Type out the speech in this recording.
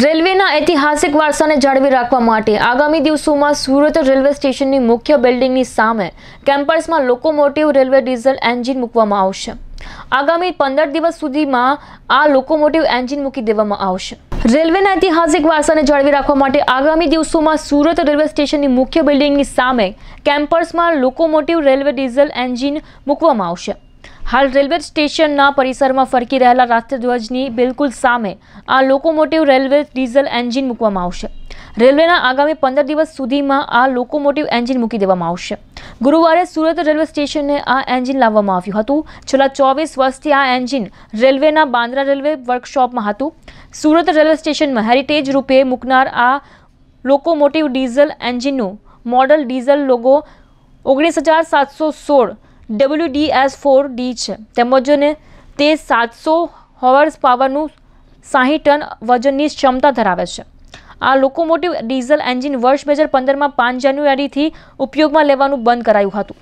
રેલવેના ઐતિહાસિક વારસાને જાળવી રાખવા માટે આગામી દિવસોમાં સુરત રેલવે સ્ટેશનની મુખ્ય બિલ્ડિંગની સામે કેમ્પસમાં લોકોમોટિવ રેલવે ડીઝલ એન્જિન મૂકવામાં આવશે આગામી પંદર દિવસ સુધીમાં આ લોકોમોટિવ એન્જિન મૂકી દેવામાં આવશે રેલવેના ઐતિહાસિક વારસાને જાળવી રાખવા માટે આગામી દિવસોમાં સુરત રેલવે સ્ટેશનની મુખ્ય બિલ્ડિંગની સામે કેમ્પસમાં લોકોમોટિવ રેલવે ડીઝલ એન્જિન મૂકવામાં આવશે હાલ રેલવે સ્ટેશનના પરિસરમાં ફરકી રહેલા રાષ્ટ્રધ્વજની બિલકુલ સામે આ લોકોમોટિવ રેલવે ડીઝલ એન્જિન મૂકવામાં આવશે રેલવેના આગામી પંદર દિવસ સુધીમાં આ લોકોમોટિવ એન્જિન મૂકી દેવામાં આવશે ગુરુવારે સુરત રેલવે સ્ટેશને આ એન્જિન લાવવામાં આવ્યું હતું છેલ્લા ચોવીસ વર્ષથી આ એન્જિન રેલવેના બાંદ્રા રેલવે વર્કશોપમાં હતું સુરત રેલવે સ્ટેશનમાં હેરિટેજ રૂપે મૂકનાર આ લોકોમોટિવ ડીઝલ એન્જિનનું મોડલ ડીઝલ લોગો ઓગણીસ હજાર સાતસો સોળ W D S four D છે તેમજ તે સાતસો હોર્સ પાવરનું સાહીઠ ટન વજનની ક્ષમતા ધરાવે છે આ લોકોમોટિવ ડીઝલ એન્જિન વર્ષ બે હજાર પંદરમાં પાંચ જાન્યુઆરીથી ઉપયોગમાં લેવાનું બંધ કરાયું હતું